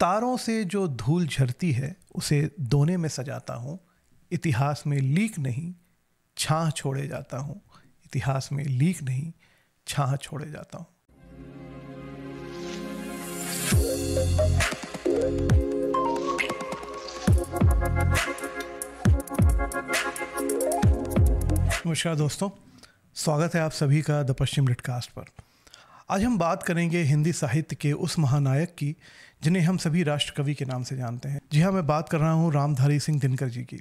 तारों से जो धूल झरती है उसे दोने में सजाता हूँ इतिहास में लीक नहीं छा छोड़े जाता हूँ इतिहास में लीक नहीं छा छोड़े जाता हूँ नमस्कार दोस्तों स्वागत है आप सभी का द पश्चिम लिटकास्ट पर आज हम बात करेंगे हिंदी साहित्य के उस महानायक की जिन्हें हम सभी राष्ट्रकवि के नाम से जानते हैं जी हाँ मैं बात कर रहा हूँ रामधारी सिंह दिनकर जी की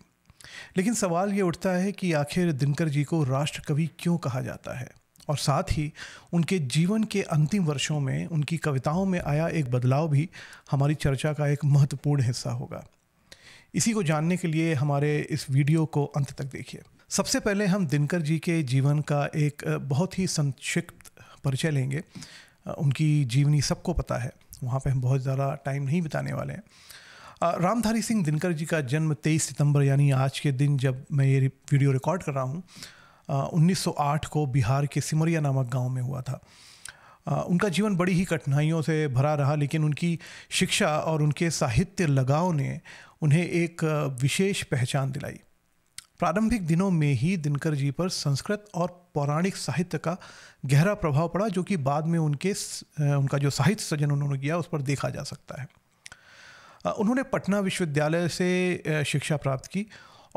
लेकिन सवाल ये उठता है कि आखिर दिनकर जी को राष्ट्रकवि क्यों कहा जाता है और साथ ही उनके जीवन के अंतिम वर्षों में उनकी कविताओं में आया एक बदलाव भी हमारी चर्चा का एक महत्वपूर्ण हिस्सा होगा इसी को जानने के लिए हमारे इस वीडियो को अंत तक देखिए सबसे पहले हम दिनकर जी के जीवन का एक बहुत ही संक्षिप्त परिचय लेंगे उनकी जीवनी सबको पता है वहाँ पे हम बहुत ज़्यादा टाइम नहीं बिताने वाले हैं रामधारी सिंह दिनकर जी का जन्म 23 सितंबर यानी आज के दिन जब मैं ये वीडियो रिकॉर्ड कर रहा हूँ 1908 को बिहार के सिमरिया नामक गांव में हुआ था उनका जीवन बड़ी ही कठिनाइयों से भरा रहा लेकिन उनकी शिक्षा और उनके साहित्य लगाव ने उन्हें एक विशेष पहचान दिलाई प्रारंभिक दिनों में ही दिनकर जी पर संस्कृत और पौराणिक साहित्य का गहरा प्रभाव पड़ा जो कि बाद में उनके उनका जो साहित्य सृजन उन्होंने किया उस पर देखा जा सकता है उन्होंने पटना विश्वविद्यालय से शिक्षा प्राप्त की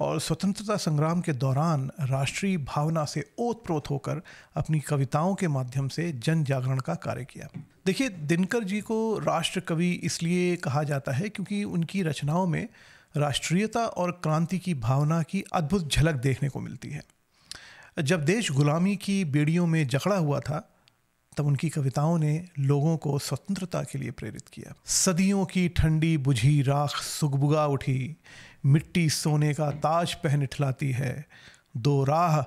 और स्वतंत्रता संग्राम के दौरान राष्ट्रीय भावना से ओत प्रोत होकर अपनी कविताओं के माध्यम से जन जागरण का कार्य किया देखिए दिनकर जी को राष्ट्र कवि इसलिए कहा जाता है क्योंकि उनकी रचनाओं में राष्ट्रीयता और क्रांति की भावना की अद्भुत झलक देखने को मिलती है जब देश गुलामी की बेड़ियों में जकड़ा हुआ था तब उनकी कविताओं ने लोगों को स्वतंत्रता के लिए प्रेरित किया सदियों की ठंडी बुझी राख सुगबुगा उठी मिट्टी सोने का ताज पहन ठिलाती है दो राह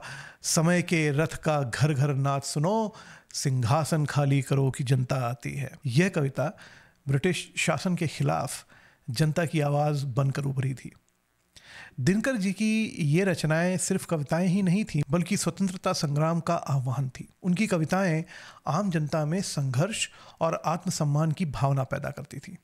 समय के रथ का घर घर नाच सुनो सिंहासन खाली करो की जनता आती है यह कविता ब्रिटिश शासन के खिलाफ जनता की आवाज़ बनकर उभरी थी दिनकर जी की ये रचनाएं सिर्फ कविताएं ही नहीं थीं बल्कि स्वतंत्रता संग्राम का आह्वान थी उनकी कविताएं आम जनता में संघर्ष और आत्मसम्मान की भावना पैदा करती थी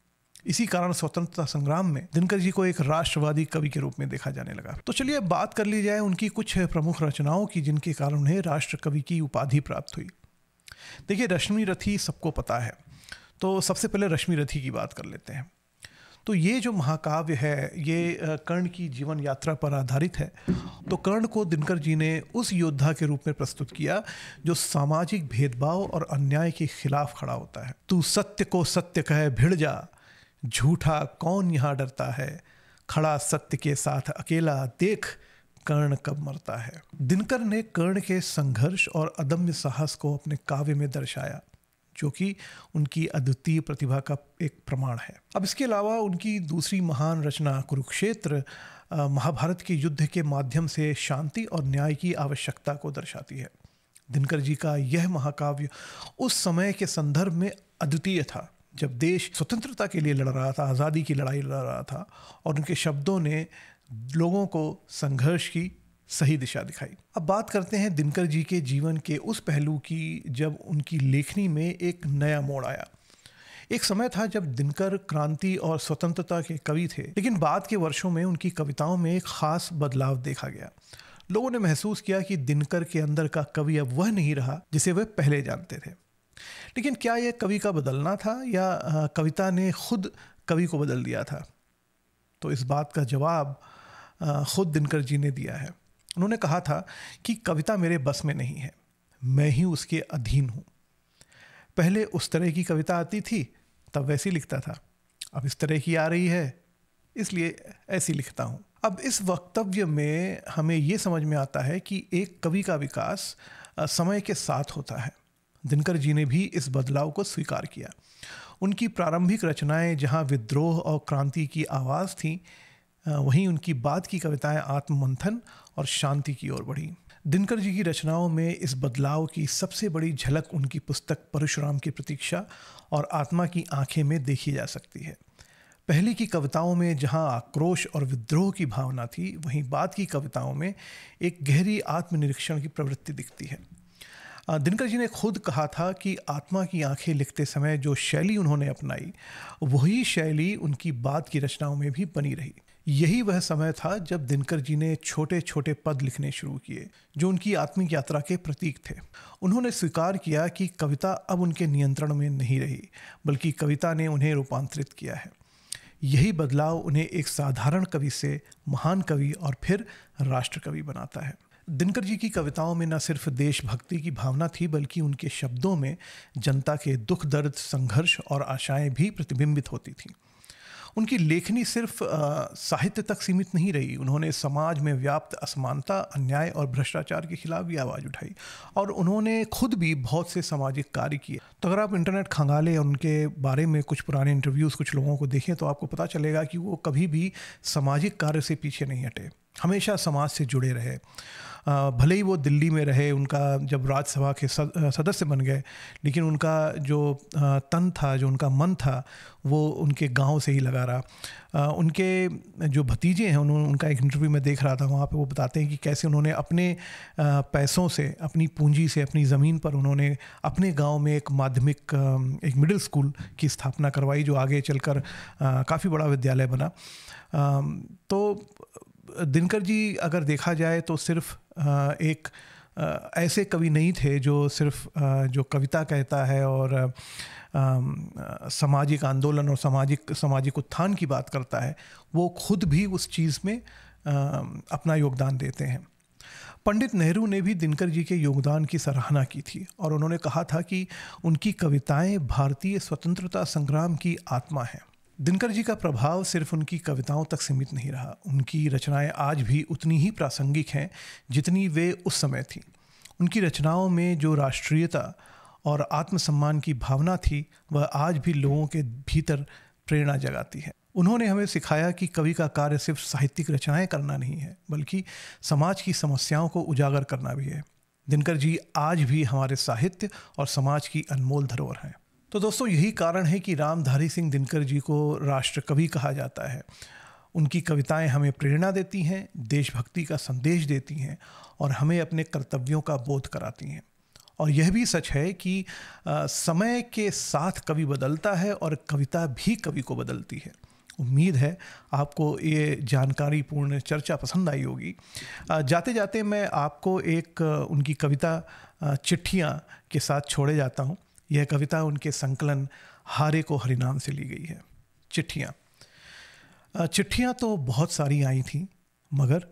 इसी कारण स्वतंत्रता संग्राम में दिनकर जी को एक राष्ट्रवादी कवि के रूप में देखा जाने लगा तो चलिए बात कर ली जाए उनकी कुछ प्रमुख रचनाओं की जिनके कारण उन्हें राष्ट्र कवि की उपाधि प्राप्त हुई देखिए रश्मि रथी सबको पता है तो सबसे पहले रश्मि रथी की बात कर लेते हैं तो ये जो महाकाव्य है ये कर्ण की जीवन यात्रा पर आधारित है तो कर्ण को दिनकर जी ने उस योद्धा के रूप में प्रस्तुत किया जो सामाजिक भेदभाव और अन्याय के खिलाफ खड़ा होता है तू सत्य को सत्य कह भिड़ जा झूठा कौन यहाँ डरता है खड़ा सत्य के साथ अकेला देख कर्ण कब मरता है दिनकर ने कर्ण के संघर्ष और अदम्य साहस को अपने काव्य में दर्शाया जो कि उनकी अद्वितीय प्रतिभा का एक प्रमाण है अब इसके अलावा उनकी दूसरी महान रचना कुरुक्षेत्र महाभारत के युद्ध के माध्यम से शांति और न्याय की आवश्यकता को दर्शाती है दिनकर जी का यह महाकाव्य उस समय के संदर्भ में अद्वितीय था जब देश स्वतंत्रता के लिए लड़ रहा था आज़ादी की लड़ाई लड़ रहा था और उनके शब्दों ने लोगों को संघर्ष की सही दिशा दिखाई अब बात करते हैं दिनकर जी के जीवन के उस पहलू की जब उनकी लेखनी में एक नया मोड़ आया एक समय था जब दिनकर क्रांति और स्वतंत्रता के कवि थे लेकिन बाद के वर्षों में उनकी कविताओं में एक खास बदलाव देखा गया लोगों ने महसूस किया कि दिनकर के अंदर का कवि अब वह नहीं रहा जिसे वह पहले जानते थे लेकिन क्या यह कवि का बदलना था या कविता ने खुद कवि को बदल दिया था तो इस बात का जवाब खुद दिनकर जी ने दिया है उन्होंने कहा था कि कविता मेरे बस में नहीं है मैं ही उसके अधीन हूँ पहले उस तरह की कविता आती थी तब वैसी लिखता था अब इस तरह की आ रही है इसलिए ऐसी लिखता हूँ अब इस वक्तव्य में हमें ये समझ में आता है कि एक कवि का विकास समय के साथ होता है दिनकर जी ने भी इस बदलाव को स्वीकार किया उनकी प्रारंभिक रचनाएं जहां विद्रोह और क्रांति की आवाज़ थी वहीं उनकी बाद की कविताएं आत्ममंथन और शांति की ओर बढ़ी दिनकर जी की रचनाओं में इस बदलाव की सबसे बड़ी झलक उनकी पुस्तक परशुराम की प्रतीक्षा और आत्मा की आंखें में देखी जा सकती है पहली की कविताओं में जहाँ आक्रोश और विद्रोह की भावना थी वहीं बाद की कविताओं में एक गहरी आत्मनिरीक्षण की प्रवृत्ति दिखती है दिनकर जी ने खुद कहा था कि आत्मा की आंखें लिखते समय जो शैली उन्होंने अपनाई वही शैली उनकी बाद की रचनाओं में भी बनी रही यही वह समय था जब दिनकर जी ने छोटे छोटे पद लिखने शुरू किए जो उनकी आत्मिक यात्रा के प्रतीक थे उन्होंने स्वीकार किया कि कविता अब उनके नियंत्रण में नहीं रही बल्कि कविता ने उन्हें रूपांतरित किया है यही बदलाव उन्हें एक साधारण कवि से महान कवि और फिर राष्ट्र कवि बनाता है दिनकर जी की कविताओं में न सिर्फ देशभक्ति की भावना थी बल्कि उनके शब्दों में जनता के दुख दर्द संघर्ष और आशाएं भी प्रतिबिंबित होती थीं उनकी लेखनी सिर्फ साहित्य तक सीमित नहीं रही उन्होंने समाज में व्याप्त असमानता अन्याय और भ्रष्टाचार के खिलाफ भी आवाज़ उठाई और उन्होंने खुद भी बहुत से सामाजिक कार्य किए तो अगर आप इंटरनेट खंगाले और उनके बारे में कुछ पुराने इंटरव्यूज़ कुछ लोगों को देखें तो आपको पता चलेगा कि वो कभी भी सामाजिक कार्य से पीछे नहीं हटे हमेशा समाज से जुड़े रहे भले ही वो दिल्ली में रहे उनका जब राज्यसभा के सदस्य बन गए लेकिन उनका जो तन था जो उनका मन था वो उनके गांव से ही लगा रहा उनके जो भतीजे हैं उन्होंने उनका एक इंटरव्यू में देख रहा था वहाँ पे वो बताते हैं कि कैसे उन्होंने अपने पैसों से अपनी पूंजी से अपनी ज़मीन पर उन्होंने अपने गांव में एक माध्यमिक एक मिडिल स्कूल की स्थापना करवाई जो आगे चलकर काफ़ी बड़ा विद्यालय बना तो दिनकर जी अगर देखा जाए तो सिर्फ एक ऐसे कवि नहीं थे जो सिर्फ जो कविता कहता है और सामाजिक आंदोलन और सामाजिक सामाजिक उत्थान की बात करता है वो खुद भी उस चीज़ में अपना योगदान देते हैं पंडित नेहरू ने भी दिनकर जी के योगदान की सराहना की थी और उन्होंने कहा था कि उनकी कविताएं भारतीय स्वतंत्रता संग्राम की आत्मा हैं दिनकर जी का प्रभाव सिर्फ उनकी कविताओं तक सीमित नहीं रहा उनकी रचनाएं आज भी उतनी ही प्रासंगिक हैं जितनी वे उस समय थीं उनकी रचनाओं में जो राष्ट्रीयता और आत्मसम्मान की भावना थी वह आज भी लोगों के भीतर प्रेरणा जगाती है उन्होंने हमें सिखाया कि कवि का कार्य सिर्फ साहित्यिक रचनाएं करना नहीं है बल्कि समाज की समस्याओं को उजागर करना भी है दिनकर जी आज भी हमारे साहित्य और समाज की अनमोल धरोहर हैं तो दोस्तों यही कारण है कि रामधारी सिंह दिनकर जी को राष्ट्र कवि कहा जाता है उनकी कविताएं हमें प्रेरणा देती हैं देशभक्ति का संदेश देती हैं और हमें अपने कर्तव्यों का बोध कराती हैं और यह भी सच है कि आ, समय के साथ कवि बदलता है और कविता भी कवि को बदलती है उम्मीद है आपको ये जानकारी पूर्ण चर्चा पसंद आई होगी जाते जाते मैं आपको एक उनकी कविता चिट्ठियाँ के साथ छोड़े जाता हूँ यह कविता उनके संकलन हारे को हरिनाम से ली गई है चिट्ठियाँ चिट्ठियाँ तो बहुत सारी आई थीं मगर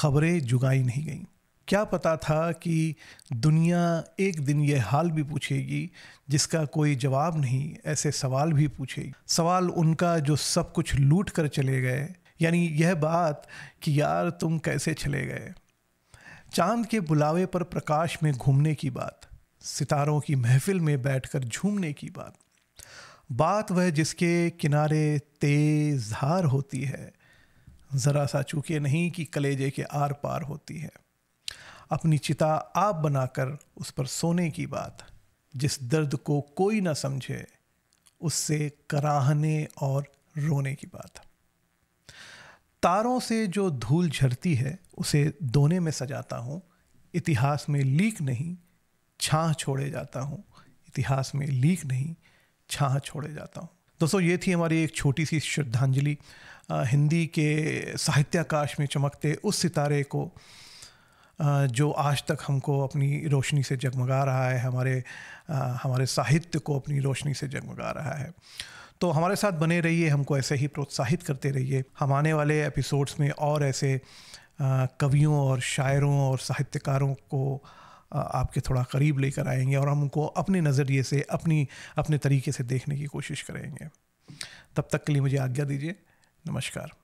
खबरें जुगाई नहीं गईं क्या पता था कि दुनिया एक दिन यह हाल भी पूछेगी जिसका कोई जवाब नहीं ऐसे सवाल भी पूछेगी सवाल उनका जो सब कुछ लूट कर चले गए यानी यह बात कि यार तुम कैसे चले गए चांद के बुलावे पर प्रकाश में घूमने की बात सितारों की महफिल में बैठकर झूमने की बात बात वह जिसके किनारे तेज धार होती है ज़रा सा चूके नहीं कि कलेजे के आर पार होती है अपनी चिता आप बनाकर उस पर सोने की बात जिस दर्द को कोई ना समझे उससे कराहने और रोने की बात तारों से जो धूल झरती है उसे दोने में सजाता हूँ इतिहास में लीक नहीं छाँ छोड़े जाता हूँ इतिहास में लीक नहीं छाँ छोड़े जाता हूँ दोस्तों ये थी हमारी एक छोटी सी श्रद्धांजलि हिंदी के साहित्याकाश में चमकते उस सितारे को जो आज तक हमको अपनी रोशनी से जगमगा रहा है हमारे हमारे साहित्य को अपनी रोशनी से जगमगा रहा है तो हमारे साथ बने रहिए हमको ऐसे ही प्रोत्साहित करते रहिए हम आने वाले एपिसोड्स में और ऐसे कवियों और शायरों और साहित्यकारों को आपके थोड़ा करीब लेकर आएंगे और हम उनको अपने नज़रिए से अपनी अपने तरीके से देखने की कोशिश करेंगे तब तक के लिए मुझे आज्ञा दीजिए नमस्कार